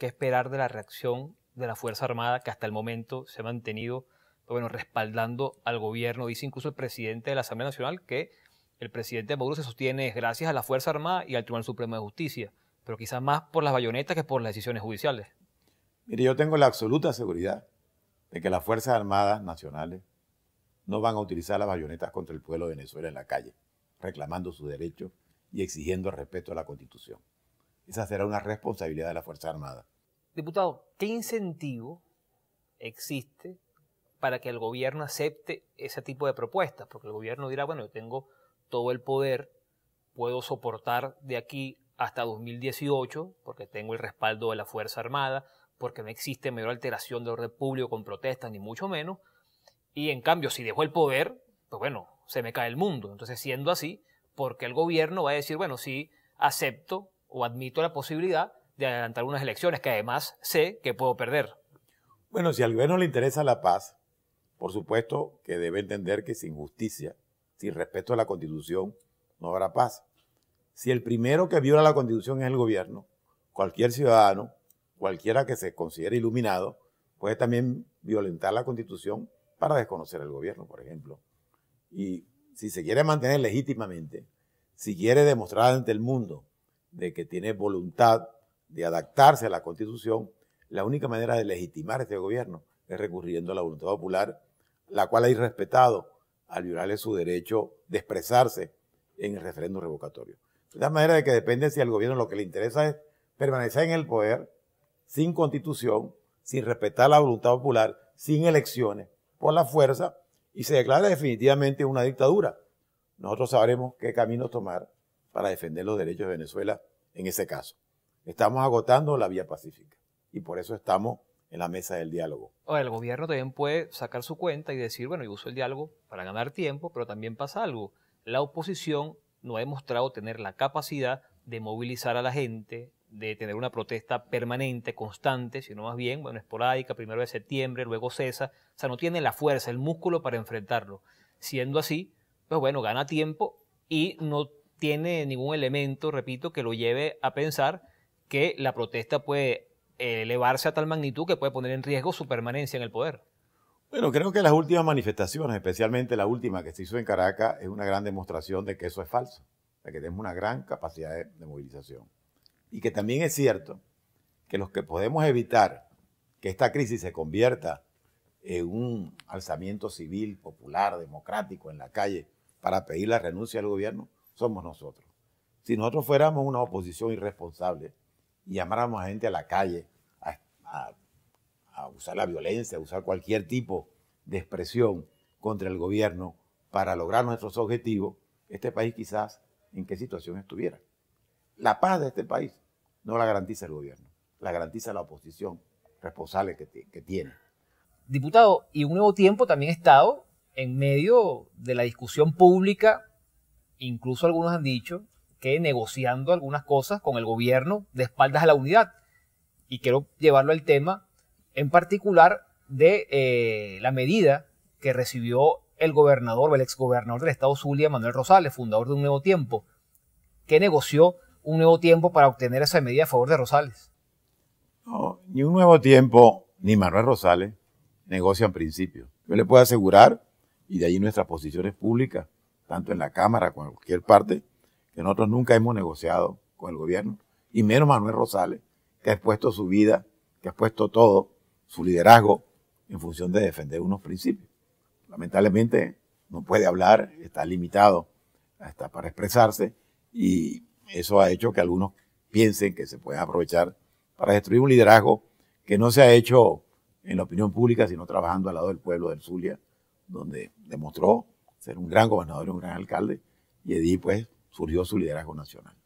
qué esperar de la reacción de la Fuerza Armada que hasta el momento se ha mantenido bueno, respaldando al gobierno. Dice incluso el presidente de la Asamblea Nacional que el presidente Maduro se sostiene gracias a la Fuerza Armada y al Tribunal Supremo de Justicia, pero quizás más por las bayonetas que por las decisiones judiciales. Mire, yo tengo la absoluta seguridad de que las Fuerzas Armadas Nacionales no van a utilizar las bayonetas contra el pueblo de Venezuela en la calle, reclamando su derecho y exigiendo respeto a la Constitución. Esa será una responsabilidad de la Fuerza Armada. Diputado, ¿qué incentivo existe para que el gobierno acepte ese tipo de propuestas? Porque el gobierno dirá, bueno, yo tengo todo el poder, puedo soportar de aquí hasta 2018, porque tengo el respaldo de la Fuerza Armada, porque no existe mayor alteración del orden público con protestas, ni mucho menos. Y en cambio, si dejo el poder, pues bueno, se me cae el mundo. Entonces, siendo así, porque el gobierno va a decir, bueno, sí, acepto o admito la posibilidad de adelantar unas elecciones que además sé que puedo perder. Bueno, si al gobierno le interesa la paz, por supuesto que debe entender que sin justicia, sin respeto a la constitución, no habrá paz. Si el primero que viola la constitución es el gobierno, cualquier ciudadano, cualquiera que se considere iluminado, puede también violentar la constitución para desconocer el gobierno, por ejemplo. Y si se quiere mantener legítimamente, si quiere demostrar ante el mundo de que tiene voluntad de adaptarse a la Constitución, la única manera de legitimar este gobierno es recurriendo a la voluntad popular, la cual ha irrespetado al violarle su derecho de expresarse en el referéndum revocatorio. De manera de que depende si al gobierno lo que le interesa es permanecer en el poder sin constitución, sin respetar la voluntad popular, sin elecciones, por la fuerza, y se declara definitivamente una dictadura. Nosotros sabremos qué camino tomar para defender los derechos de Venezuela en ese caso. Estamos agotando la vía pacífica y por eso estamos en la mesa del diálogo. el gobierno también puede sacar su cuenta y decir, bueno, yo uso el diálogo para ganar tiempo, pero también pasa algo. La oposición no ha demostrado tener la capacidad de movilizar a la gente, de tener una protesta permanente, constante, sino más bien, bueno, esporádica, primero de septiembre, luego cesa. O sea, no tiene la fuerza, el músculo para enfrentarlo. Siendo así, pues bueno, gana tiempo y no tiene ningún elemento, repito, que lo lleve a pensar que la protesta puede eh, elevarse a tal magnitud que puede poner en riesgo su permanencia en el poder. Bueno, creo que las últimas manifestaciones, especialmente la última que se hizo en Caracas, es una gran demostración de que eso es falso, de que tenemos una gran capacidad de, movilización. Y que también es cierto que los que podemos evitar que esta crisis se convierta en un alzamiento civil, popular, democrático en la calle para pedir la renuncia al gobierno, somos nosotros. Si nosotros fuéramos una oposición irresponsable y llamáramos a gente a la calle a, usar la violencia, a usar cualquier tipo de expresión contra el gobierno para lograr nuestros objetivos, este país quizás en qué situación estuviera. La paz de este país no la garantiza el gobierno, la garantiza la oposición responsable que, tiene. Diputado, y un nuevo tiempo también ha estado en medio de la discusión pública Incluso algunos han dicho que negociando algunas cosas con el gobierno de espaldas a la unidad. Y quiero llevarlo al tema en particular de eh, la medida que recibió el gobernador o el exgobernador del estado Zulia, Manuel Rosales, fundador de Un Nuevo Tiempo, que negoció Un Nuevo Tiempo para obtener esa medida a favor de Rosales. ni Un Nuevo Tiempo ni Manuel Rosales negocian principio. Yo le puedo asegurar, y de ahí nuestras posiciones públicas, tanto en la Cámara como en cualquier parte, que nosotros nunca hemos negociado con el gobierno, y menos Manuel Rosales, que ha expuesto su vida, que ha expuesto todo, su liderazgo, en función de defender unos principios. Lamentablemente no puede hablar, está limitado hasta para expresarse, y eso ha hecho que algunos piensen que se pueden aprovechar para destruir un liderazgo que no se ha hecho en la opinión pública, sino trabajando al lado del pueblo del Zulia, donde demostró ser un gran gobernador, un gran alcalde, y allí pues surgió su liderazgo nacional.